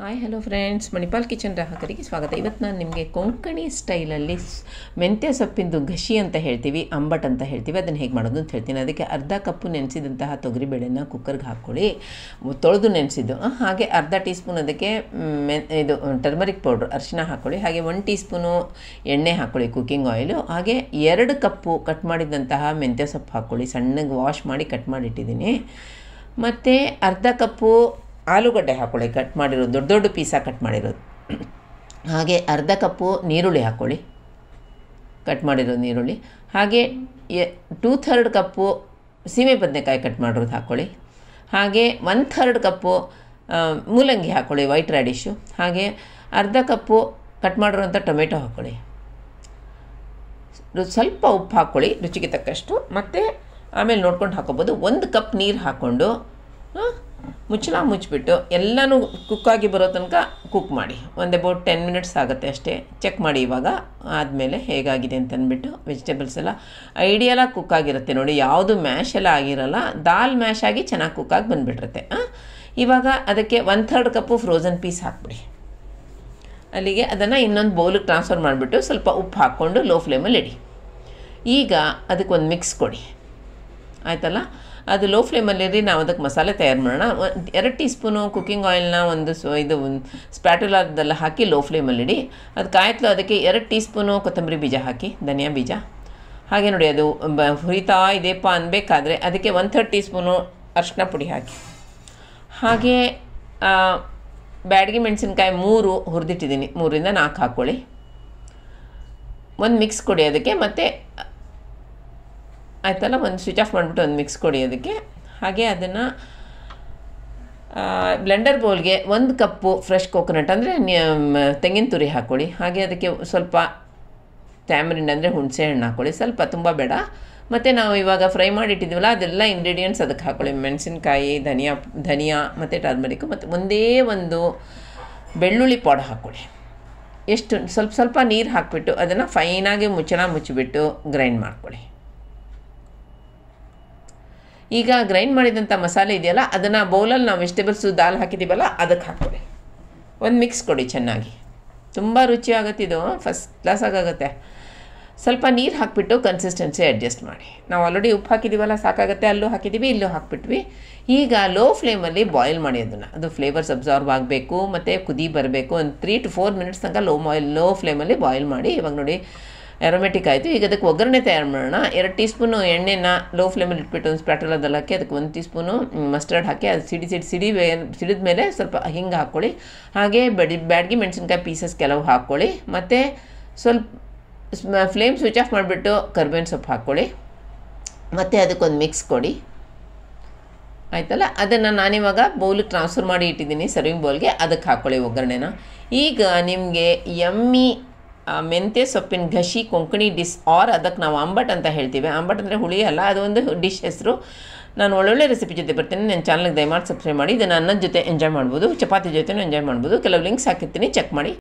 hi hello friends Manipal kitchen ಗ್ರಾಹಕರಿಗೆ ಸ್ವಾಗತ ಇವತ್ತು ನಾನು ನಿಮಗೆ ಕೊಂಕಣಿ ಸ್ಟೈಲಲ್ಲಿ ಮೆಂತ್ಯ ಸೊಪ್ಪಿಂದು ಘಷಿ ಅಂತ ಹೇಳ್ತೀವಿ ಅಂಬಟ್ ಅಂತ ಹೇಳ್ತೀವಿ ಅದನ್ನು ಹೇಗೆ ಮಾಡೋದು ಅಂತ ಹೇಳ್ತೀನಿ ಅದಕ್ಕೆ ಅರ್ಧ ಕಪ್ಪು ನೆನೆಸಿದಂತಹ ತೊಗರಿಬೇಳೆನ ಕುಕ್ಕರ್ಗೆ ಹಾಕ್ಕೊಳ್ಳಿ ತೊಳೆದು ನೆನೆಸಿದ್ದು ಹಾಗೆ ಅರ್ಧ ಟೀ ಸ್ಪೂನ್ ಅದಕ್ಕೆ ಮೆನ್ ಇದು ಟರ್ಮರಿಕ್ ಪೌಡ್ರ್ ಅರಿಶಿನ ಹಾಕ್ಕೊಳ್ಳಿ ಹಾಗೆ ಒನ್ ಟೀ ಸ್ಪೂನು ಎಣ್ಣೆ ಹಾಕ್ಕೊಳ್ಳಿ ಕುಕ್ಕಿಂಗ್ ಆಯಿಲು ಹಾಗೆ ಎರಡು ಕಪ್ಪು ಕಟ್ ಮಾಡಿದಂತಹ ಮೆಂತ್ಯ ಸೊಪ್ಪು ಹಾಕ್ಕೊಳ್ಳಿ ಸಣ್ಣಗೆ ವಾಶ್ ಮಾಡಿ ಕಟ್ ಮಾಡಿಟ್ಟಿದ್ದೀನಿ ಮತ್ತು ಅರ್ಧ ಕಪ್ಪು ಆಲೂಗಡ್ಡೆ ಹಾಕ್ಕೊಳ್ಳಿ ಕಟ್ ಮಾಡಿರೋದು ದೊಡ್ಡ ದೊಡ್ಡ ಪೀಸ ಕಟ್ ಮಾಡಿರೋದು ಹಾಗೆ ಅರ್ಧ ಕಪ್ಪು ನೀರುಳ್ಳಿ ಹಾಕ್ಕೊಳ್ಳಿ ಕಟ್ ಮಾಡಿರೋದು ನೀರುಳ್ಳಿ ಹಾಗೆ ಟೂ ಥರ್ಡ್ ಕಪ್ಪು ಸೀಮೆ ಬದನೆಕಾಯಿ ಕಟ್ ಮಾಡಿರೋದು ಹಾಕ್ಕೊಳ್ಳಿ ಹಾಗೆ ಒನ್ ಥರ್ಡ್ ಕಪ್ಪು ಮೂಲಂಗಿ ಹಾಕ್ಕೊಳ್ಳಿ ವೈಟ್ ರ್ಯಾಡಿಶು ಹಾಗೆ ಅರ್ಧ ಕಪ್ಪು ಕಟ್ ಮಾಡಿರೋಂಥ ಟೊಮೆಟೊ ಹಾಕ್ಕೊಳ್ಳಿ ಸ್ವಲ್ಪ ಉಪ್ಪು ಹಾಕ್ಕೊಳ್ಳಿ ರುಚಿಗೆ ತಕ್ಕಷ್ಟು ಮತ್ತು ಆಮೇಲೆ ನೋಡ್ಕೊಂಡು ಹಾಕೋಬೋದು ಒಂದು ಕಪ್ ನೀರು ಹಾಕ್ಕೊಂಡು ಮುಚ್ಚಳ ಮುಚ್ಚಿಬಿಟ್ಟು ಎಲ್ಲನೂ ಕುಕ್ಕಾಗಿ ಬರೋ ತನಕ ಕುಕ್ ಮಾಡಿ ಒಂದು ಅಬೌಟ್ ಟೆನ್ ಮಿನಿಟ್ಸ್ ಆಗುತ್ತೆ ಅಷ್ಟೇ ಚೆಕ್ ಮಾಡಿ ಇವಾಗ ಆದಮೇಲೆ ಹೇಗಾಗಿದೆ ಅಂತಂದ್ಬಿಟ್ಟು ವೆಜಿಟೇಬಲ್ಸ್ ಎಲ್ಲ ಐಡಿಯಲ್ಲ ಕುಕ್ ಆಗಿರುತ್ತೆ ನೋಡಿ ಯಾವುದು ಮ್ಯಾಶ್ ಎಲ್ಲ ಆಗಿರಲ್ಲ ದಾಲ್ ಮ್ಯಾಶ್ ಆಗಿ ಚೆನ್ನಾಗಿ ಕುಕ್ಕಾಗಿ ಬಂದುಬಿಟ್ಟಿರುತ್ತೆ ಇವಾಗ ಅದಕ್ಕೆ one third cup frozen peas ಹಾಕ್ಬಿಡಿ ಅಲ್ಲಿಗೆ ಅದನ್ನು ಇನ್ನೊಂದು ಬೌಲಿಗೆ ಟ್ರಾನ್ಸ್ಫರ್ ಮಾಡಿಬಿಟ್ಟು ಸ್ವಲ್ಪ ಉಪ್ಪು ಹಾಕ್ಕೊಂಡು ಲೋ ಫ್ಲೇಮಲ್ಲಿ ಇಡಿ ಈಗ ಅದಕ್ಕೊಂದು ಮಿಕ್ಸ್ ಕೊಡಿ ಆಯಿತಲ್ಲ ಅದು ಲೋ ಫ್ಲೇಮಲ್ಲಿರಿ ನಾವು ಅದಕ್ಕೆ ಮಸಾಲೆ ತಯಾರು ಮಾಡೋಣ ಎರಡು ಟೀ ಸ್ಪೂನು ಕುಕ್ಕಿಂಗ್ ಆಯಿಲ್ನ ಒಂದು ಸೊ ಇದು ಸ್ಪ್ಯಾಟುಲಾದಲ್ಲ ಹಾಕಿ ಲೋ ಫ್ಲೇಮಲ್ಲಿಡಿ ಅದು ಕಾಯ್ತಲೋ ಅದಕ್ಕೆ ಎರಡು ಟೀ ಸ್ಪೂನು ಕೊತ್ತಂಬರಿ ಬೀಜ ಹಾಕಿ ಧನಿಯಾ ಬೀಜ ಹಾಗೆ ನೋಡಿ ಅದು ಬ ಹುರಿತಾ ಇದೆಯಪ್ಪ ಅನ್ಬೇಕಾದ್ರೆ ಅದಕ್ಕೆ ಒನ್ ಥರ್ಡ್ ಟೀ ಸ್ಪೂನು ಅರ್ಶಿನ ಪುಡಿ ಹಾಕಿ ಹಾಗೆ ಬ್ಯಾಡಗಿ ಮೆಣಸಿನ್ಕಾಯಿ ಮೂರು ಹುರಿದಿಟ್ಟಿದ್ದೀನಿ ಮೂರಿಂದ ನಾಲ್ಕು ಹಾಕ್ಕೊಳ್ಳಿ ಒಂದು ಮಿಕ್ಸ್ ಕೊಡಿ ಅದಕ್ಕೆ ಮತ್ತು ಆಯ್ತಲ್ಲ ಒಂದು ಸ್ವಿಚ್ ಆಫ್ ಮಾಡಿಬಿಟ್ಟು ಒಂದು ಮಿಕ್ಸ್ ಕೊಡಿ ಅದಕ್ಕೆ ಹಾಗೆ ಅದನ್ನು ಬ್ಲೆಂಡರ್ ಬೌಲ್ಗೆ ಒಂದು ಕಪ್ಪು ಫ್ರೆಶ್ ಕೋಕೋನಟ್ ಅಂದರೆ ತೆಂಗಿನ ತುರಿ ಹಾಕ್ಕೊಳ್ಳಿ ಹಾಗೆ ಅದಕ್ಕೆ ಸ್ವಲ್ಪ ತ್ಯಾಮರಿಂಡ್ ಅಂದರೆ ಹುಣಸೆ ಹಣ್ಣು ಹಾಕ್ಕೊಳ್ಳಿ ಸ್ವಲ್ಪ ತುಂಬ ಬೇಡ ಮತ್ತು ನಾವು ಇವಾಗ ಫ್ರೈ ಮಾಡಿಟ್ಟಿದ್ದೀವಲ್ಲ ಅದೆಲ್ಲ ಇಂಗ್ರೀಡಿಯೆಂಟ್ಸ್ ಅದಕ್ಕೆ ಹಾಕ್ಕೊಳ್ಳಿ ಮೆಣಸಿನ್ಕಾಯಿ ಧನಿಯಾ ಧನಿಯಾ ಮತ್ತು ಟರ್ಮರಿಕ್ ಮತ್ತು ಒಂದೇ ಒಂದು ಬೆಳ್ಳುಳ್ಳಿ ಪೌಡರ್ ಹಾಕ್ಕೊಳ್ಳಿ ಎಷ್ಟು ಸ್ವಲ್ಪ ಸ್ವಲ್ಪ ನೀರು ಹಾಕಿಬಿಟ್ಟು ಅದನ್ನು ಫೈನಾಗಿ ಮುಚ್ಚಣ ಮುಚ್ಚಿಬಿಟ್ಟು ಗ್ರೈಂಡ್ ಮಾಡ್ಕೊಳ್ಳಿ ಈಗ ಗ್ರೈಂಡ್ ಮಾಡಿದಂಥ ಮಸಾಲೆ ಇದೆಯಲ್ಲ ಅದನ್ನು ಬೌಲಲ್ಲಿ ನಾವು ವೆಜಿಟೇಬಲ್ಸು ದಾಲ್ ಹಾಕಿದ್ದೀವಲ್ಲ ಅದಕ್ಕೆ ಹಾಕ್ಕೊಡಿ ಒಂದು ಮಿಕ್ಸ್ ಕೊಡಿ ಚೆನ್ನಾಗಿ ತುಂಬ ರುಚಿ ಇದು ಫಸ್ಟ್ ಆಗುತ್ತೆ ಸ್ವಲ್ಪ ನೀರು ಹಾಕಿಬಿಟ್ಟು ಕನ್ಸಿಸ್ಟೆನ್ಸಿ ಅಡ್ಜಸ್ಟ್ ಮಾಡಿ ನಾವು ಆಲ್ರೆಡಿ ಉಪ್ಪು ಹಾಕಿದ್ದೀವಲ್ಲ ಸಾಕಾಗುತ್ತೆ ಅಲ್ಲೂ ಹಾಕಿದ್ದೀವಿ ಇಲ್ಲೂ ಹಾಕಿಬಿಟ್ವಿ ಈಗ ಲೋ ಫ್ಲೇಮಲ್ಲಿ ಬಾಯ್ಲ್ ಮಾಡಿ ಅದನ್ನು ಅದು ಫ್ಲೇವರ್ಸ್ ಅಬ್ಸಾರ್ವ್ ಆಗಬೇಕು ಮತ್ತು ಕುದಿ ಬರಬೇಕು ಒಂದು ತ್ರೀ ಟು ಫೋರ್ ಮಿನಿಟ್ಸ್ ತನಕ ಲೋ ಮಾಯ್ ಲೋ ಫ್ಲೇಮಲ್ಲಿ ಬಾಯ್ಲ್ ಮಾಡಿ ಇವಾಗ ನೋಡಿ ಆರೋಮೆಟಿಕ್ ಆಯಿತು ಈಗ ಅದಕ್ಕೆ ಒಗ್ಗರಣೆ ತಯಾರು ಮಾಡೋಣ ಎರಡು ಟೀ ಸ್ಪೂನು ಎಣ್ಣೆನ ಲೋ ಫ್ಲೇಮಲ್ಲಿ ಇಟ್ಬಿಟ್ಟು ಒಂದು ಸ್ಪ್ಯಾಟಲ್ ಅದಲ್ಲ ಹಾಕಿ ಅದಕ್ಕೆ ಒಂದು ಟೀ ಸ್ಪೂನು ಮಸ್ಟರ್ಡ್ ಹಾಕಿ ಅದು ಸಿಡಿ ಸಿಡಿ ಸಿಡಿ ಸಿಡಿದ ಮೇಲೆ ಸ್ವಲ್ಪ ಹಿಂಗೆ ಹಾಕ್ಕೊಳ್ಳಿ ಹಾಗೆ ಬಡಿ ಬ್ಯಾಡ್ಗಿ ಮೆಣಸಿನ್ಕಾಯಿ ಪೀಸಸ್ ಕೆಲವು ಹಾಕ್ಕೊಳ್ಳಿ ಮತ್ತು ಸ್ವಲ್ಪ ಫ್ಲೇಮ್ ಸ್ವಿಚ್ ಆಫ್ ಮಾಡಿಬಿಟ್ಟು ಕರ್ಬೇವಿನ ಸೊಪ್ಪು ಹಾಕ್ಕೊಳ್ಳಿ ಮತ್ತು ಅದಕ್ಕೊಂದು ಮಿಕ್ಸ್ ಕೊಡಿ ಆಯಿತಲ್ಲ ಅದನ್ನು ನಾನಿವಾಗ ಬೌಲಿಗೆ ಟ್ರಾನ್ಸ್ಫರ್ ಮಾಡಿ ಇಟ್ಟಿದ್ದೀನಿ ಸರ್ವಿಂಗ್ ಬೌಲ್ಗೆ ಅದಕ್ಕೆ ಹಾಕ್ಕೊಳ್ಳಿ ಒಗ್ಗರಣೆನ ಈಗ ನಿಮಗೆ ಎಮ್ಮಿ ಮೆಂತ್ಯ ಸೊಪ್ಪಿನ ಘಷಿ ಕೊಂಕಣಿ ಡಿಸ್ ಆರ್ ಅದಕ್ಕೆ ನಾವು ಅಂಬಟ್ ಅಂತ ಹೇಳ್ತೀವಿ ಅಂಬಟ್ ಅಂದರೆ ಹುಳಿ ಅಲ್ಲ ಒಂದು ಡಿಶ್ ಹೆಸರು ನಾನು ಒಳ್ಳೊಳ್ಳೆ ರೆಸಿಪಿ ಜೊತೆ ಬರ್ತೀನಿ ನನ್ನ ಚಾನಲ್ಗೆ ದಯಮಾಡಿ ಸಬ್ಸ್ಕ್ರೈಬ್ ಮಾಡಿ ಇದನ್ನು ಅನ್ನದ ಜೊತೆ ಎಂಜಾಯ್ ಮಾಡ್ಬೋದು ಚಪಾತಿ ಜೊತೆ ಎಂಜಾಯ್ ಮಾಡ್ಬೋದು ಕೆಲವು ಲಿಂಕ್ಸ್ ಹಾಕಿರ್ತೀನಿ ಚೆಕ್ ಮಾಡಿ